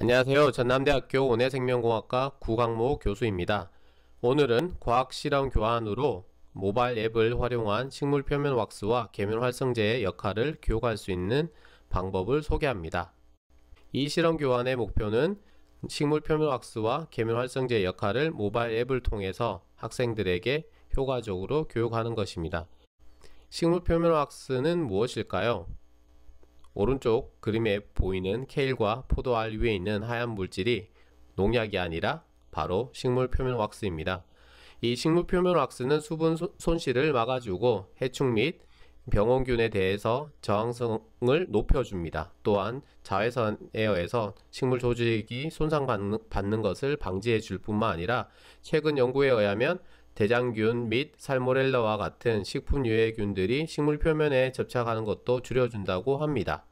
안녕하세요. 전남대학교 온해생명공학과 구강모 교수입니다. 오늘은 과학실험 교환으로 모바일 앱을 활용한 식물 표면 왁스와 계면 활성제의 역할을 교육할 수 있는 방법을 소개합니다. 이 실험 교환의 목표는 식물 표면 왁스와 계면 활성제의 역할을 모바일 앱을 통해서 학생들에게 효과적으로 교육하는 것입니다. 식물 표면 왁스는 무엇일까요? 오른쪽 그림에 보이는 케일과 포도알 위에 있는 하얀 물질이 농약이 아니라 바로 식물 표면 왁스입니다. 이 식물 표면 왁스는 수분 손실을 막아주고 해충 및 병원균에 대해서 저항성을 높여줍니다. 또한 자외선에 어에서 식물 조직이 손상받는 것을 방지해 줄 뿐만 아니라 최근 연구에 의하면 대장균 및 살모렐라와 같은 식품 유해균들이 식물 표면에 접착하는 것도 줄여준다고 합니다.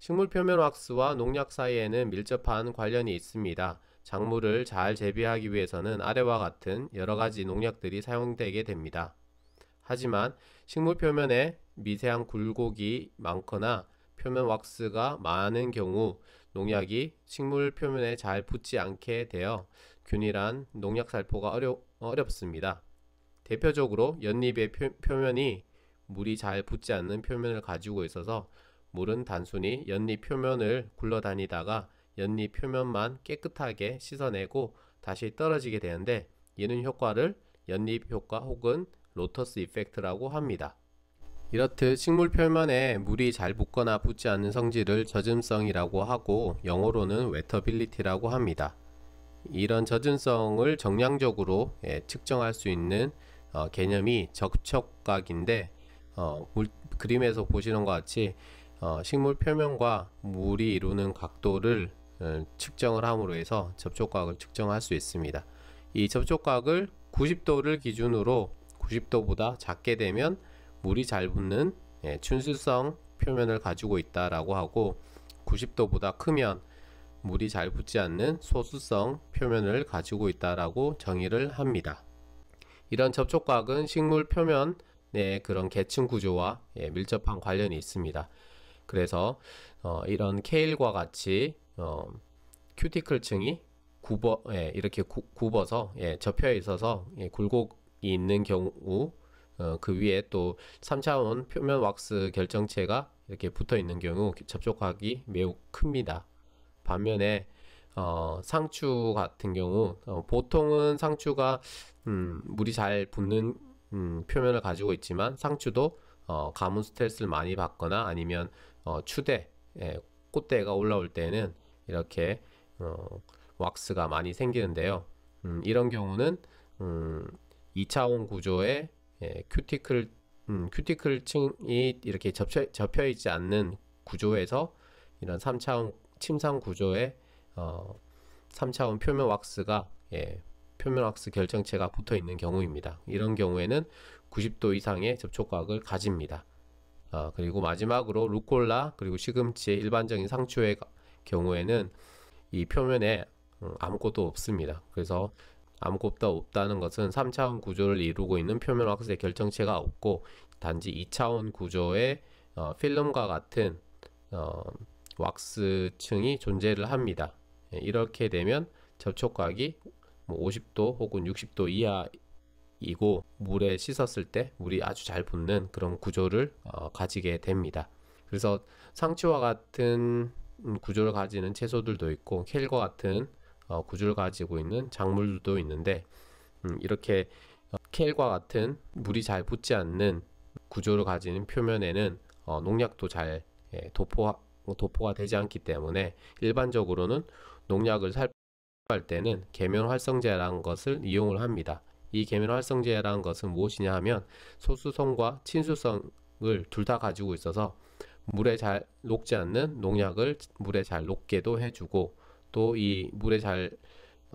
식물 표면 왁스와 농약 사이에는 밀접한 관련이 있습니다. 작물을 잘 재배하기 위해서는 아래와 같은 여러가지 농약들이 사용되게 됩니다. 하지만 식물 표면에 미세한 굴곡이 많거나 표면 왁스가 많은 경우 농약이 식물 표면에 잘 붙지 않게 되어 균일한 농약 살포가 어려, 어렵습니다. 대표적으로 연잎의 표, 표면이 물이 잘 붙지 않는 표면을 가지고 있어서 물은 단순히 연잎 표면을 굴러다니다가 연잎 표면만 깨끗하게 씻어내고 다시 떨어지게 되는데 이는 효과를 연잎 효과 혹은 로터스 이펙트라고 합니다. 이렇듯 식물 표면에 물이 잘 붙거나 붙지 않는 성질을 젖음성이라고 하고 영어로는 웨터빌리티라고 합니다. 이런 젖은성을 정량적으로 예, 측정할 수 있는 어, 개념이 적촉각인데 어, 물, 그림에서 보시는 것 같이 어, 식물 표면과 물이 이루는 각도를 음, 측정을 함으로 해서 접촉각을 측정할 수 있습니다. 이 접촉각을 90도를 기준으로 90도보다 작게 되면 물이 잘 붙는 예, 춘수성 표면을 가지고 있다라고 하고 90도보다 크면 물이 잘 붙지 않는 소수성 표면을 가지고 있다라고 정의를 합니다. 이런 접촉각은 식물 표면의 그런 계층 구조와 예, 밀접한 관련이 있습니다. 그래서 어, 이런 케일과 같이 어, 큐티클층이 굽어 예, 이렇게 구, 굽어서 예, 접혀 있어서 예, 굴곡이 있는 경우 어, 그 위에 또 3차원 표면 왁스 결정체가 이렇게 붙어 있는 경우 접촉하기 매우 큽니다. 반면에 어, 상추 같은 경우 어, 보통은 상추가 음, 물이 잘 붙는 음, 표면을 가지고 있지만 상추도 어, 가뭄 스트레스를 많이 받거나 아니면 어, 추대 예, 꽃대가 올라올 때는 이렇게 어, 왁스가 많이 생기는데요. 음, 이런 경우는 음, 2차원 구조의 예, 큐티클 음, 큐티클 층이 이렇게 접혀, 접혀 있지 않는 구조에서 이런 3차원 침상 구조의 어, 3차원 표면 왁스가 예, 표면 왁스 결정체가 붙어 있는 경우입니다. 이런 경우에는 90도 이상의 접촉각을 가집니다. 어, 그리고 마지막으로 루꼴라 그리고 시금치의 일반적인 상추의 경우에는 이 표면에 어, 아무것도 없습니다. 그래서 아무것도 없다는 것은 3차원 구조를 이루고 있는 표면 확세 결정체가 없고 단지 2차원 구조의 어, 필름과 같은 어, 왁스층이 존재를 합니다. 예, 이렇게 되면 접촉각이 50도 뭐 혹은 60도 이하 이고 물에 씻었을 때 물이 아주 잘 붙는 그런 구조를 어, 가지게 됩니다. 그래서 상추와 같은 구조를 가지는 채소들도 있고 켈과 같은 어, 구조를 가지고 있는 작물들도 있는데 음, 이렇게 어, 켈과 같은 물이 잘 붙지 않는 구조를 가지는 표면에는 어, 농약도 잘 예, 도포 도포가 되지 않기 때문에 일반적으로는 농약을 살 때는 계면 활성제라는 것을 이용을 합니다. 이 계면 활성제라는 것은 무엇이냐 하면 소수성과 친수성을 둘 다 가지고 있어서 물에 잘 녹지 않는 농약을 물에 잘 녹게도 해주고 또 이 물에 잘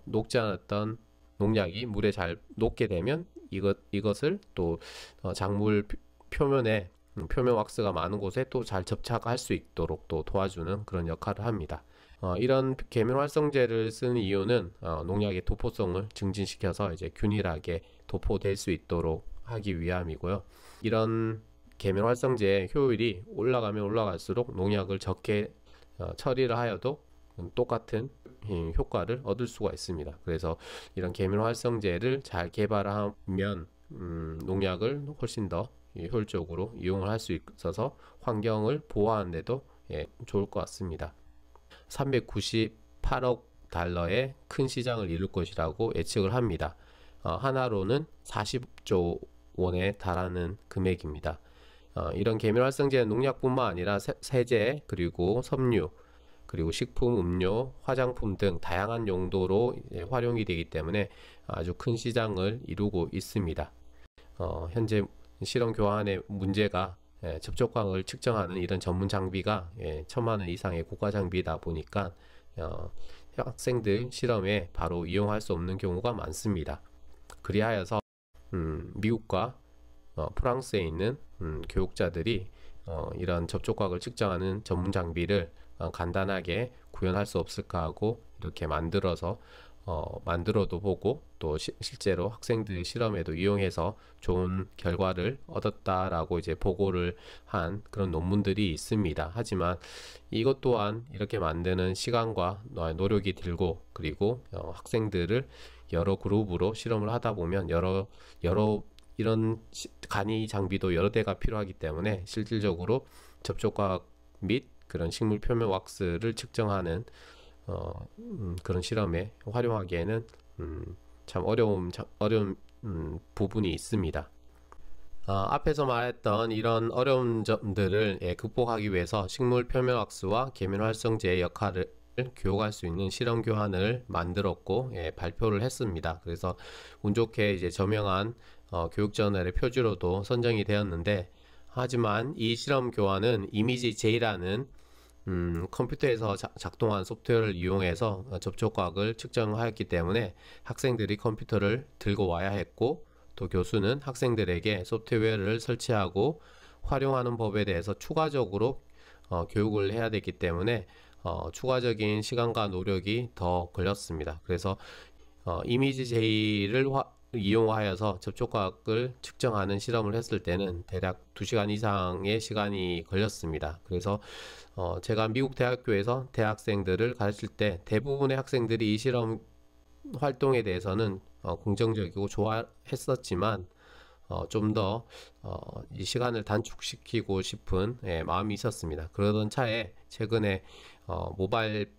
녹지 않았던 농약이 물에 잘 녹게 되면 이것 이것을 또 어, 작물 표면에 음, 표면 왁스가 많은 곳에 또 잘 접착할 수 있도록 또 도와주는 그런 역할을 합니다. 어, 이런 계면 활성제를 쓰는 이유는 어, 농약의 도포성을 증진시켜서 이제 균일하게 도포될 수 있도록 하기 위함이고요. 이런 계면 활성제의 효율이 올라가면 올라갈수록 농약을 적게 어, 처리를 하여도 똑같은 효과를 얻을 수가 있습니다. 그래서 이런 계면 활성제를 잘 개발하면 음, 농약을 훨씬 더 효율적으로 이용을 할 수 있어서 환경을 보호하는데도 예, 좋을 것 같습니다. 398억 달러의 큰 시장을 이룰 것이라고 예측을 합니다. 어, 하나로는 40조 원에 달하는 금액입니다. 어, 이런 개미활성제 농약뿐만 아니라 세, 제 그리고 섬유 그리고 식품, 음료, 화장품 등 다양한 용도로 활용이 되기 때문에 아주 큰 시장을 이루고 있습니다. 어, 현재 실험 교환의 문제가 예, 접촉광을 측정하는 이런 전문 장비가 예, 천만 원 이상의 고가 장비다 보니까 어, 학생들 실험에 바로 이용할 수 없는 경우가 많습니다. 그리하여서 음, 미국과 어, 프랑스에 있는 음, 교육자들이 어, 이런 접촉각을 측정하는 전문 장비를 어, 간단하게 구현할 수 없을까 하고 이렇게 만들어서 어, 만들어도 보고 또 시, 실제로 학생들의 실험에도 이용해서 좋은 결과를 얻었다라고 이제 보고를 한 그런 논문들이 있습니다. 하지만 이것 또한 이렇게 만드는 시간과 노력이 들고 그리고 어, 학생들을 여러 그룹으로 실험을 하다 보면 여러 여러 이런 시, 간이 장비도 여러 대가 필요하기 때문에 실질적으로 접촉과학 및 그런 식물 표면 왁스를 측정하는 어, 음, 그런 실험에 활용하기에는 음, 참 어려움 참 어려운 음, 부분이 있습니다. 어, 앞에서 말했던 이런 어려운 점들을 예, 극복하기 위해서 식물 표면학수와 계면활성제의 역할을 교육할 수 있는 실험 교환을 만들었고 예, 발표를 했습니다. 그래서 운 좋게 이제 저명한 어, 교육 저널의 표지로도 선정이 되었는데 하지만 이 실험 교환은 이미지 J라는 음, 컴퓨터에서 자, 작동한 소프트웨어를 이용해서 접촉과학을 측정하였기 때문에 학생들이 컴퓨터를 들고 와야 했고 또 교수는 학생들에게 소프트웨어를 설치하고 활용하는 법에 대해서 추가적으로 어, 교육을 해야 되기 때문에 어, 추가적인 시간과 노력이 더 걸렸습니다. 그래서 어, 이미지 제의를 이용하여서 접촉각을 측정하는 실험을 했을 때는 대략 2시간 이상의 시간이 걸렸습니다. 그래서 어 제가 미국 대학교에서 대학생들을 가르칠 때 대부분의 학생들이 이 실험 활동에 대해서는 어 긍정적이고 좋아했었지만 어 좀더 어, 이 시간을 단축시키고 싶은 예 마음이 있었습니다. 그러던 차에 최근에 어, 모바일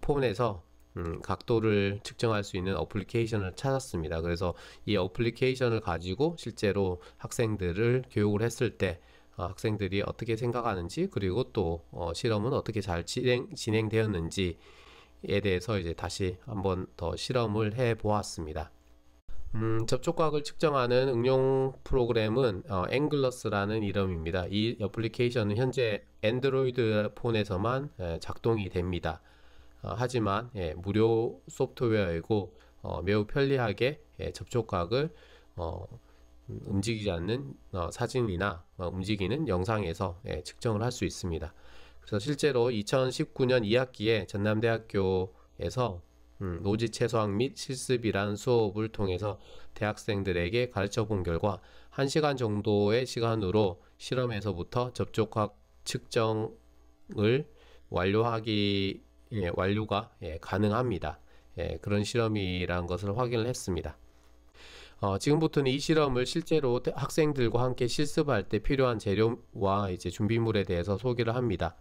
폰에서 음, 각도를 측정할 수 있는 어플리케이션을 찾았습니다. 그래서 이 어플리케이션을 가지고 실제로 학생들을 교육을 했을 때 어, 학생들이 어떻게 생각하는지 그리고 또 어, 실험은 어떻게 잘 진행, 진행되었는지에 대해서 이제 다시 한번 더 실험을 해 보았습니다. 음, 접촉각을 측정하는 응용 프로그램은 어, 앵글러스라는 이름입니다. 이어플리케이션은 현재 안드로이드 폰에서만 에, 작동이 됩니다. 어, 하지만 예, 무료 소프트웨어이고 어, 매우 편리하게 예, 접촉각을 어, 음, 움직이지 않는 어, 사진이나 어, 움직이는 영상에서 예, 측정을 할 수 있습니다. 그래서 실제로 2019년 2학기에 전남대학교에서 음, 노지 채소학 및 실습이란 수업을 통해서 대학생들에게 가르쳐 본 결과 1시간 정도의 시간으로 실험에서부터 접촉각 측정을 완료하기 예, 완료가 예, 가능합니다. 예, 그런 실험이라는 것을 확인을 했습니다. 어, 지금부터는 이 실험을 실제로 학생들과 함께 실습할 때 필요한 재료와 이제 준비물에 대해서 소개를 합니다.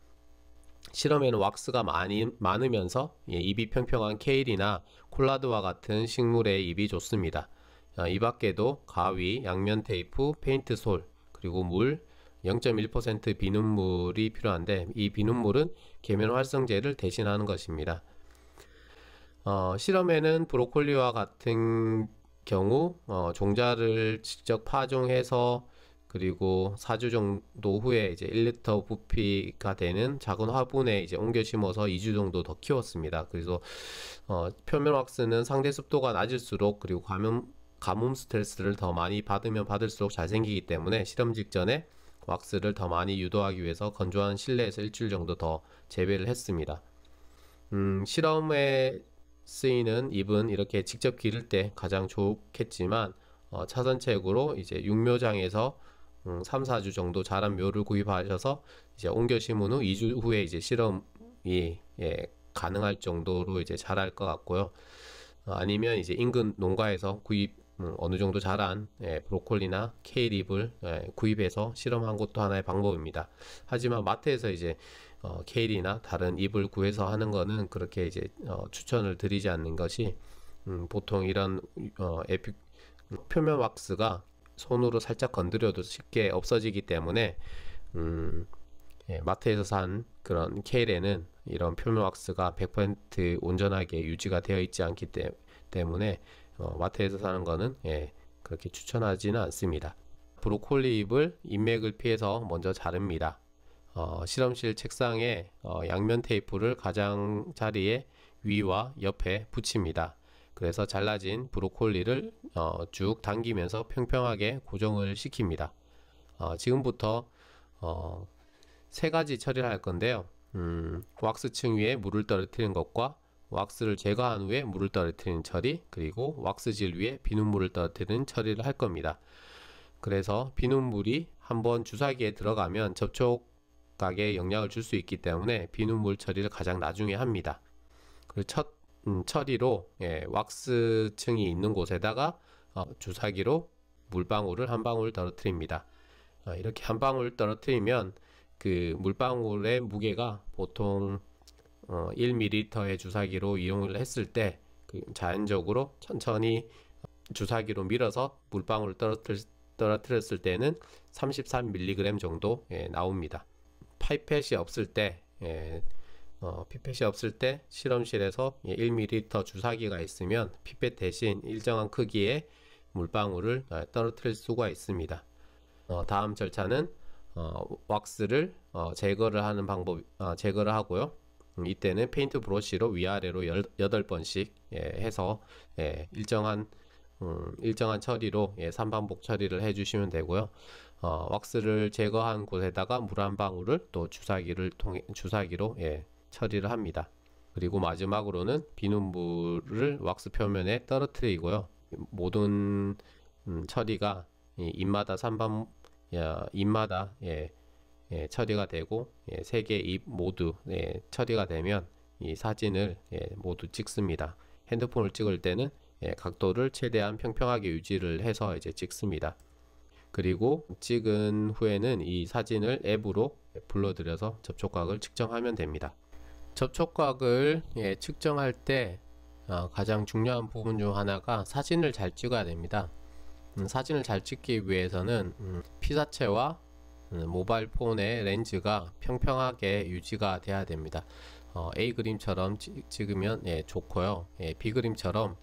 실험에는 왁스가 많이, 많으면서 예, 입이 평평한 케일이나 콜라드와 같은 식물의 입이 좋습니다. 어, 이 밖에도 가위, 양면 테이프, 페인트 솔, 그리고 물, 0.1% 비눗물이 필요한데 이 비눗물은 계면 활성제를 대신하는 것입니다. 어, 실험에는 브로콜리와 같은 경우 어, 종자를 직접 파종해서 그리고 4주 정도 후에 이제 1리터 부피가 되는 작은 화분에 이제 옮겨 심어서 2주 정도 더 키웠습니다. 그래서 어, 표면 왁스는 상대 습도가 낮을수록 그리고 감염 가뭄 스트레스를 더 많이 받으면 받을수록 잘생기기 때문에 실험 직전에 왁스를 더 많이 유도하기 위해서 건조한 실내에서 일주일 정도 더 재배를 했습니다. 음, 실험에 쓰이는 잎은 이렇게 직접 기를 때 가장 좋겠지만 어, 차선책으로 이제 육묘장에서 음, 3, 4주 정도 자란 묘를 구입하셔서 이제 옮겨 심은 후 2주 후에 이제 실험이 예, 가능할 정도로 이제 자랄 것 같고요. 어, 아니면 이제 인근 농가에서 구입 음, 어느 정도 자란 예, 브로콜리나 케이립을 예, 구입해서 실험한 것도 하나의 방법입니다. 하지만 마트에서 이제 어, 케이나 다른 잎을 구해서 하는 거는 그렇게 이제 어, 추천을 드리지 않는 것이 음, 보통 이런 어, 에피, 음, 표면 왁스가 손으로 살짝 건드려도 쉽게 없어지기 때문에 음, 예, 마트에서 산 그런 케일에는 이런 표면 왁스가 100% 온전하게 유지가 되어 있지 않기 때, 때문에 어, 마트에서 사는 거는 예, 그렇게 추천하지는 않습니다. 브로콜리 잎을 인맥을 피해서 먼저 자릅니다. 어, 실험실 책상에 어, 양면 테이프를 가장 자리에 위와 옆에 붙입니다. 그래서 잘라진 브로콜리를 어, 쭉 당기면서 평평하게 고정을 시킵니다. 어, 지금부터 어, 세 가지 처리를 할 건데요. 음, 왁스층 위에 물을 떨어뜨리는 것과 왁스를 제거한 후에 물을 떨어뜨리는 처리 그리고 왁스질 위에 비눗물을 떨어뜨리는 처리를 할 겁니다. 그래서 비눗물이 한번 주사기에 들어가면 접촉각에 영향을 줄 수 있기 때문에 비눗물 처리를 가장 나중에 합니다. 그리고 첫 음, 처리로 예, 왁스층이 있는 곳에다가 어, 주사기로 물방울을 한 방울 떨어뜨립니다. 어, 이렇게 한 방울 떨어뜨리면 그 물방울의 무게가 보통 어, 1ml의 주사기로 이용을 했을 때 그 자연적으로 천천히 주사기로 밀어서 물방울을 떨어뜨, 떨어뜨렸을 때는 33mg 정도 예, 나옵니다. 파이펫이 없을 때 예, 어, 피펫이 없을 때 실험실에서 1ml 예, 주사기가 있으면 피펫 대신 일정한 크기의 물방울을 아, 떨어뜨릴 수가 있습니다. 어, 다음 절차는 어, 왁스를 어, 제거를 하는 방법 아, 제거를 하고요. 음. 이때는 페인트 브러쉬로 위아래로 8번씩 예, 해서 예, 일정한 음, 일정한 처리로 예, 3반복 처리를 해주시면 되고요. 어, 왁스를 제거한 곳에다가 물 한 방울을 또 주사기를 통해 주사기로 예, 처리를 합니다. 그리고 마지막으로는 비눗물을 왁스 표면에 떨어뜨리고요. 모든 음, 처리가 이, 입마다 3반 야, 입마다 예, 예, 처리가 되고 예, 세개 입 모두 예, 처리가 되면 이 사진을 예, 모두 찍습니다. 핸드폰을 찍을 때는 예, 각도를 최대한 평평하게 유지를 해서 이제 찍습니다. 그리고 찍은 후에는 이 사진을 앱으로 불러들여서 접촉각을 측정하면 됩니다. 접촉각을 예, 측정할 때 어, 가장 중요한 부분 중 하나가 사진을 잘 찍어야 됩니다. 음, 사진을 잘 찍기 위해서는 음, 피사체와 음, 모바일 폰의 렌즈가 평평하게 유지가 돼야 됩니다. 어, A 그림처럼 찍으면 예, 좋고요. 예, B 그림처럼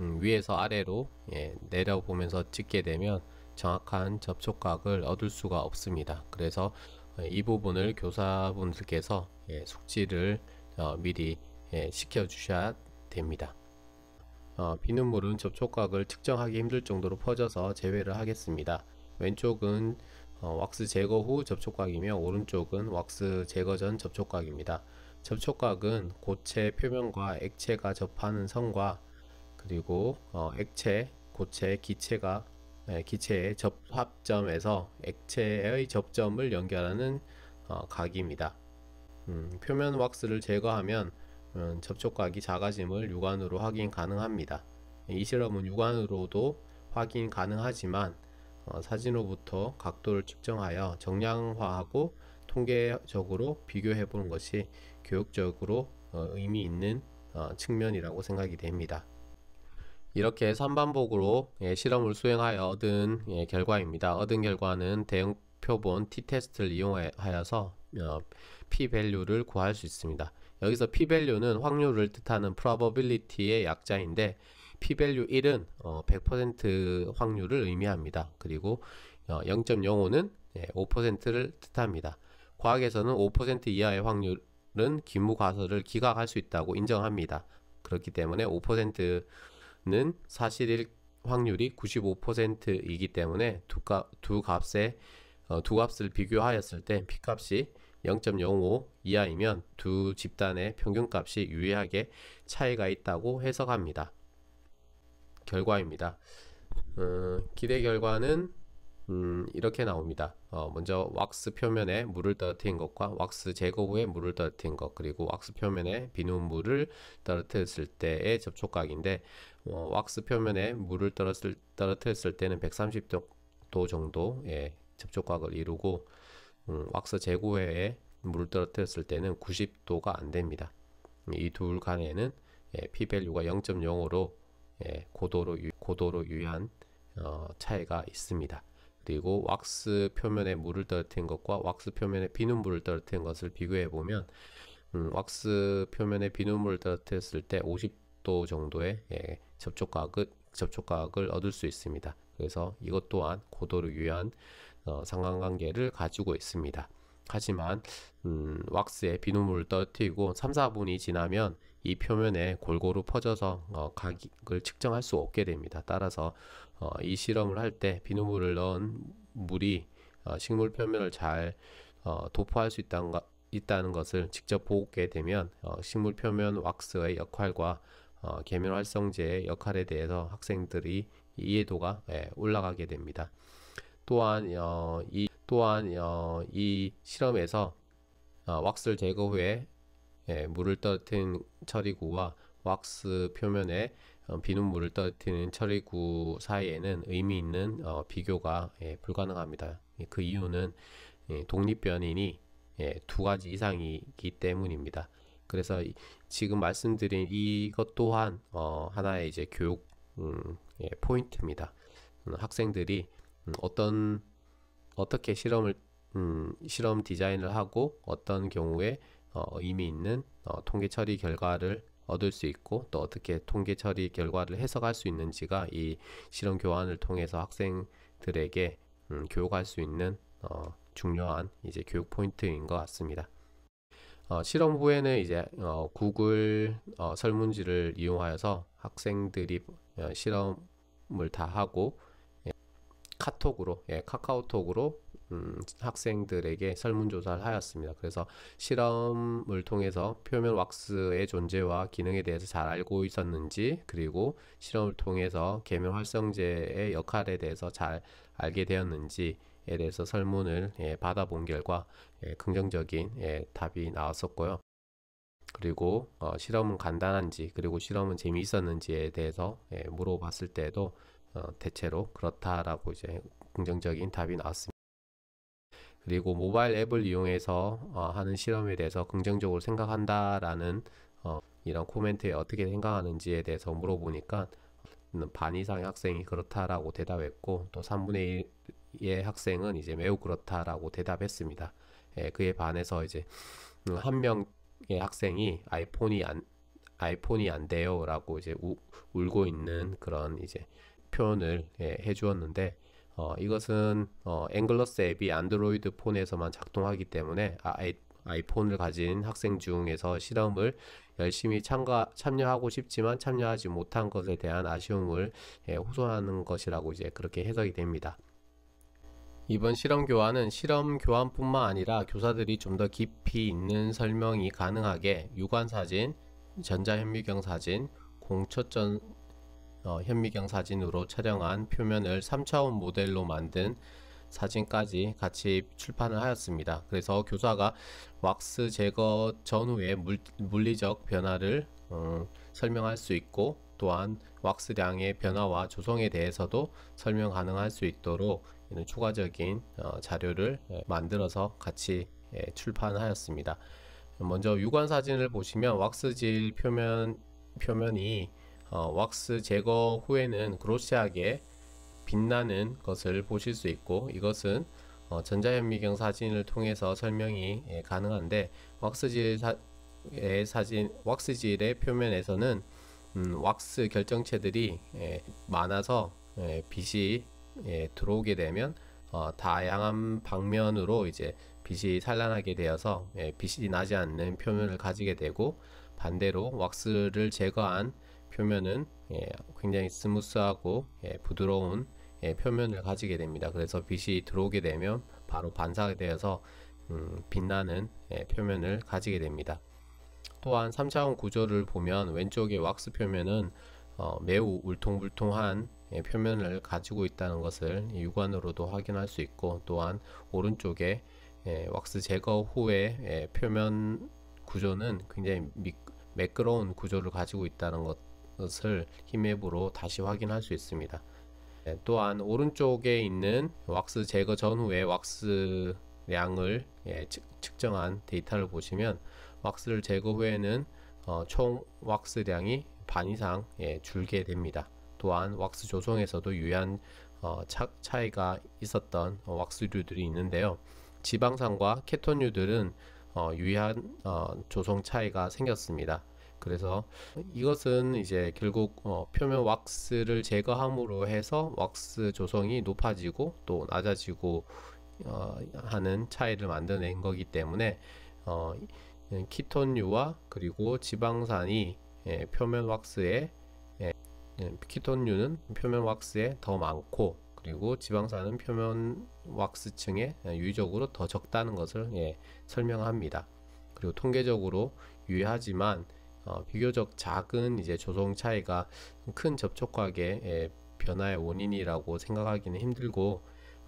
음, 위에서 아래로 예, 내려보면서 찍게 되면 정확한 접촉각을 얻을 수가 없습니다. 그래서 어, 이 부분을 교사분들께서 예, 숙지를 어, 미리 시켜 예, 주셔야 됩니다. 어, 비눗물은 접촉각을 측정하기 힘들 정도로 퍼져서 제외를 하겠습니다. 왼쪽은 어, 왁스 제거 후 접촉각이며 오른쪽은 왁스 제거 전 접촉각입니다. 접촉각은 고체 표면과 액체가 접하는 선과 그리고 어, 액체, 고체, 기체가 네, 기체의 접합점에서 액체의 접점을 연결하는 어, 각입니다. 음, 표면 왁스를 제거하면 음, 접촉각이 작아짐을 육안으로 확인 가능합니다. 이 실험은 육안으로도 확인 가능하지만 어, 사진으로부터 각도를 측정하여 정량화하고 통계적으로 비교해 보는 것이 교육적으로 어, 의미 있는 어, 측면이라고 생각이 됩니다. 이렇게 3반복으로 예, 실험을 수행하여 얻은 예, 결과입니다. 얻은 결과는 대응 표본 t-테스트를 이용하여서 어, p-value를 구할 수 있습니다. 여기서 p-value는 확률을 뜻하는 probability의 약자인데 P밸류 1은 어, 100% 확률을 의미합니다. 그리고 어, 0.05는 예, 5%를 뜻합니다. 과학에서는 5% 이하의 확률은 기무과설을 기각할 수 있다고 인정합니다. 그렇기 때문에 5%는 사실일 확률이 95%이기 때문에 두, 값, 두 값의 어, 두 값을 비교하였을 때 P값이 0.05 이하이면 두 집단의 평균값이 유의하게 차이가 있다고 해석합니다. 결과입니다. 음, 기대 결과는 음, 이렇게 나옵니다. 어, 먼저 왁스 표면에 물을 떨어뜨린 것과 왁스 제거 후에 물을 떨어뜨린 것 그리고 왁스 표면에 비누 물을 떨어뜨렸을 때의 접촉각인데 어, 왁스 표면에 물을 떨어뜨, 떨어뜨렸을 때는 130도 정도의 접촉각을 이루고 음, 왁스 제거 후에 물을 떨어뜨렸을 때는 90도가 안 됩니다. 이 둘 간에는 예, p 밸류가 0.05로 예, 고도로 유, 고도로 유한 어, 차이가 있습니다. 그리고 왁스 표면에 물을 떨어뜨린 것과 왁스 표면에 비눗물을 떨어뜨린 것을 비교해 보면 음, 왁스 표면에 비눗물을 떨어뜨렸을 때 50도 정도의 예, 접촉각을 접촉각을 얻을 수 있습니다. 그래서 이것 또한 고도로 유한 어, 상관관계를 가지고 있습니다. 하지만 음, 왁스에 비눗물을 떨어뜨리고 3, 4분이 지나면 이 표면에 골고루 퍼져서 어, 각을 측정할 수 없게 됩니다. 따라서 어, 이 실험을 할 때 비누물을 넣은 물이 어, 식물 표면을 잘 어, 도포할 수 있다는, 있다는 것을 직접 보게 되면 어, 식물 표면 왁스의 역할과 어, 계면 활성제의 역할에 대해서 학생들이 이해도가 예, 올라가게 됩니다. 또한 어, 이 또한 어, 이 실험에서 어, 왁스를 제거 후에 예, 물을 떨어뜨린 처리구와 왁스 표면에 어, 비눗물을 떨어뜨리는 처리구 사이에는 의미 있는 어, 비교가 예, 불가능합니다. 예, 그 이유는 예, 독립변인이 예, 두 가지 이상이기 때문입니다. 그래서 이, 지금 말씀드린 이것 또한 어, 하나의 이제 교육 음, 예, 포인트입니다. 음, 학생들이 음, 어떤 어떻게 실험을 음, 실험 디자인을 하고 어떤 경우에 어, 의미 있는 어, 통계 처리 결과를 얻을 수 있고 또 어떻게 통계 처리 결과를 해석할 수 있는지가 이 실험 교환을 통해서 학생들에게 음, 교육할 수 있는 어, 중요한 이제 교육 포인트인 것 같습니다. 어, 실험 후에는 이제 어, 구글 어, 설문지를 이용하여서 학생들이 어, 실험을 다 하고 예, 카톡으로 예, 카카오톡으로 음, 학생들에게 설문조사를 하였습니다. 그래서 실험을 통해서 표면 왁스의 존재와 기능에 대해서 잘 알고 있었는지 그리고 실험을 통해서 계면 활성제의 역할에 대해서 잘 알게 되었는지에 대해서 설문을 예, 받아본 결과 예, 긍정적인 예, 답이 나왔었고요. 그리고 어, 실험은 간단한지 그리고 실험은 재미있었는지에 대해서 예, 물어봤을 때도 어, 대체로 그렇다라고 이제 긍정적인 답이 나왔습니다. 그리고 모바일 앱을 이용해서 어, 하는 실험에 대해서 긍정적으로 생각한다라는 어, 이런 코멘트에 어떻게 생각하는지에 대해서 물어보니까 음, 반 이상의 학생이 그렇다라고 대답했고 또 3분의 1의 학생은 이제 매우 그렇다라고 대답했습니다. 예, 그에 반해서 이제 음, 한 명의 학생이 아이폰이 안 아이폰이 안 돼요라고 이제 우, 울고 있는 그런 이제 표현을 예, 해주었는데 어, 이것은 어, 앵글러스 앱이 안드로이드 폰에서만 작동하기 때문에 아, 아이, 아이폰을 가진 학생 중에서 실험을 열심히 참가, 참여하고 싶지만 참여하지 못한 것에 대한 아쉬움을 예, 호소하는 것이라고 이제 그렇게 해석이 됩니다. 이번 실험 교환은 실험 교환뿐만 아니라 교사들이 좀 더 깊이 있는 설명이 가능하게 유관 사진, 전자현미경 사진, 공처전 어, 현미경 사진으로 촬영한 표면을 3차원 모델로 만든 사진까지 같이 출판을 하였습니다. 그래서 교사가 왁스 제거 전후의 물, 물리적 변화를 음, 설명할 수 있고 또한 왁스량의 변화와 조성에 대해서도 설명 가능할 수 있도록 이런 추가적인 어, 자료를 예, 만들어서 같이 예, 출판하였습니다. 먼저 유관 사진을 보시면 왁스질 표면 표면이 어, 왁스 제거 후에는 그로시하게 빛나는 것을 보실 수 있고 이것은 어, 전자현미경 사진을 통해서 설명이 예, 가능한데 왁스질 사, 의 예, 사진 왁스질의 표면에서는 음, 왁스 결정체들이 예, 많아서 예, 빛이 예, 들어오게 되면 어, 다양한 방면으로 이제 빛이 산란하게 되어서 예, 빛이 나지 않는 표면을 가지게 되고 반대로 왁스를 제거한 표면은 예, 굉장히 스무스하고 예, 부드러운 예, 표면을 가지게 됩니다. 그래서 빛이 들어오게 되면 바로 반사되어서 음, 빛나는 예, 표면을 가지게 됩니다. 또한 3차원 구조를 보면 왼쪽의 왁스 표면은 어, 매우 울퉁불퉁한 예, 표면을 가지고 있다는 것을 육안으로도 확인할 수 있고 또한 오른쪽에 예, 왁스 제거 후의 예, 표면 구조는 굉장히 미, 매끄러운 구조를 가지고 있다는 것 것을 힘맵으로 다시 확인할 수 있습니다. 네, 또한 오른쪽에 있는 왁스 제거 전후의 왁스 양을 예, 측정한 데이터를 보시면 왁스를 제거 후에는 어, 총 왁스량이 반 이상 예, 줄게 됩니다. 또한 왁스 조성에서도 유의한 어, 차, 이가 있었던 왁스류들이 있는데요. 지방산과 케톤류들은 어, 유의한 조성 차이가 생겼습니다. 그래서 이것은 이제 결국 어, 표면 왁스를 제거함으로 해서 왁스 조성이 높아지고 또 낮아지고 어, 하는 차이를 만들어낸 거기 때문에 어, 키톤유와 그리고 지방산이 예, 표면 왁스에 예, 예 키톤유는 표면 왁스에 더 많고 그리고 지방산은 표면 왁스층에 유의적으로 더 적다는 것을 예, 설명합니다. 그리고 통계적으로 유의하지만 어, 비교적 작은 이제 조성 차이가 큰 접촉각의 예, 변화의 원인이라고 생각하기는 힘들고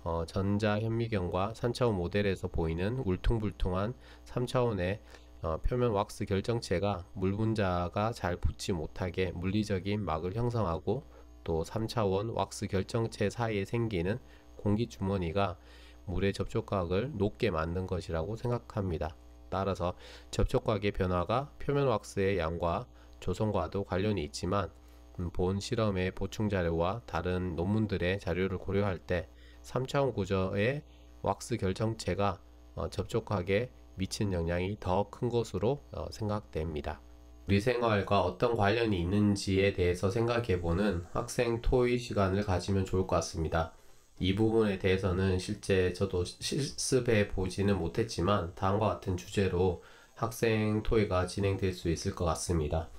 어, 전자 현미경과 3차원 모델에서 보이는 울퉁불퉁한 3차원의 어, 표면 왁스 결정체가 물 분자가 잘 붙지 못하게 물리적인 막을 형성하고 또 3차원 왁스 결정체 사이에 생기는 공기 주머니가 물의 접촉각을 높게 만든 것이라고 생각합니다. 따라서 접촉각의 변화가 표면 왁스의 양과 조성과도 관련이 있지만 음, 본 실험의 보충 자료와 다른 논문들의 자료를 고려할 때 3차원 구조의 왁스 결정체가 어, 접촉각에 미친 영향이 더 큰 것으로 어, 생각됩니다. 우리 생활과 어떤 관련이 있는지에 대해서 생각해보는 학생 토의 시간을 가지면 좋을 것 같습니다. 이 부분에 대해서는 실제 저도 실습해 보지는 못했지만 다음과 같은 주제로 학생 토의가 진행될 수 있을 것 같습니다.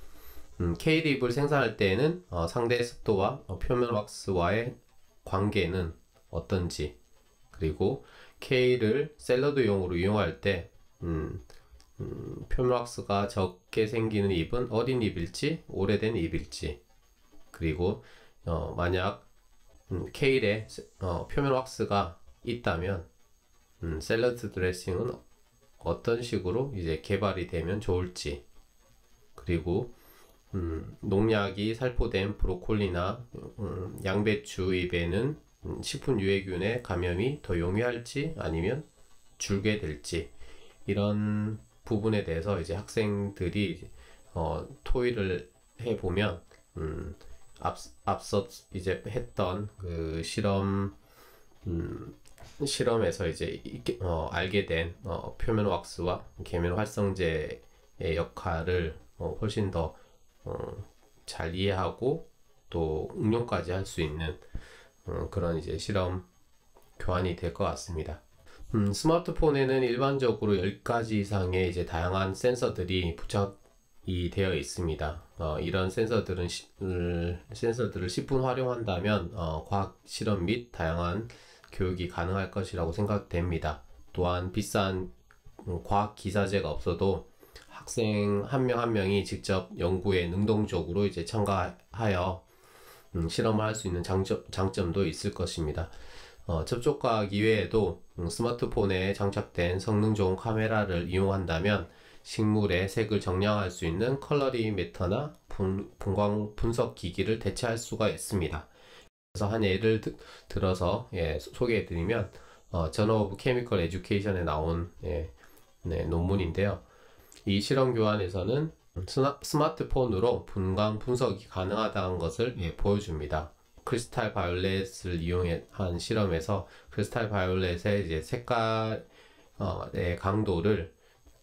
음, K립을 생산할 때에는 어, 상대 습도와 어, 표면 왁스와의 관계는 어떤지 그리고 K를 샐러드용으로 이용할 때 음, 음, 표면 왁스가 적게 생기는 잎은 어린 잎일지 오래된 잎일지 그리고 어, 만약 음, 케일에 어, 표면 왁스가 있다면 음, 샐러드 드레싱은 어떤 식으로 이제 개발이 되면 좋을지 그리고 음, 농약이 살포된 브로콜리나 음, 양배추 잎에는 음, 식품 유해균의 감염이 더 용이할지 아니면 줄게 될지 이런 부분에 대해서 이제 학생들이 어, 토의를 해보면 음, 앞, 서 이제 했던 그 실험 음, 실험에서 이제 어, 알게 된 어, 표면 왁스와 계면 활성제의 역할을 어, 훨씬 더잘 어, 이해하고 또 응용까지 할 수 있는 어, 그런 이제 실험 교환이 될 것 같습니다. 음, 스마트폰에는 일반적으로 10가지 이상의 이제 다양한 센서들이 부착 이 되어 있습니다. 어, 이런 센서들은 시, 을, 센서들을 10분 활용한다면 어, 과학 실험 및 다양한 교육이 가능할 것이라고 생각됩니다. 또한 비싼 음, 과학 기사제가 없어도 학생 한 명한 한 명이 직접 연구에 능동적으로 이제 참가하여 음, 실험을 할 수 있는 장점, 장점도 있을 것입니다. 어, 접촉과학 이외에도 음, 스마트폰에 장착된 성능 좋은 카메라를 이용한다면 식물의 색을 정량할 수 있는 컬러리 메터나 분, 광 분석 기기를 대체할 수가 있습니다. 그래서 한 예를 드, 들어서 예, 소개해드리면 어, Journal of c h e 에 나온 예, 네, 논문인데요. 이 실험 교환에서는 스마트폰으로 분광 분석이 가능하다는 것을 예, 보여줍니다. 크리스탈 바이올렛을 이용한 실험에서 크리스탈 바이올렛의 이제 색깔의 어, 강도를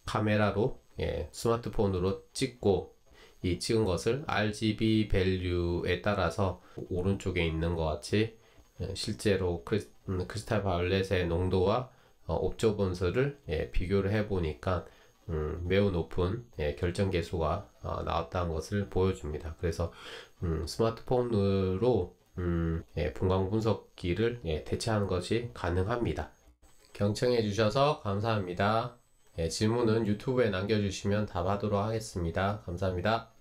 카메라로 예, 스마트폰으로 찍고 이 찍은 것을 RGB 밸류에 따라서 오른쪽에 있는 것 같이 예, 실제로 크리스, 음, 크리스탈 바울렛의 농도와 어, 옵저번스를 예, 비교를 해보니까 음, 매우 높은 예, 결정 개수가 어, 나왔다는 것을 보여줍니다. 그래서 음, 스마트폰으로 음, 예, 분광 분석기를 예, 대체하는 것이 가능합니다. 경청해 주셔서 감사합니다. 예, 질문은 유튜브에 남겨주시면 답하도록 하겠습니다. 감사합니다.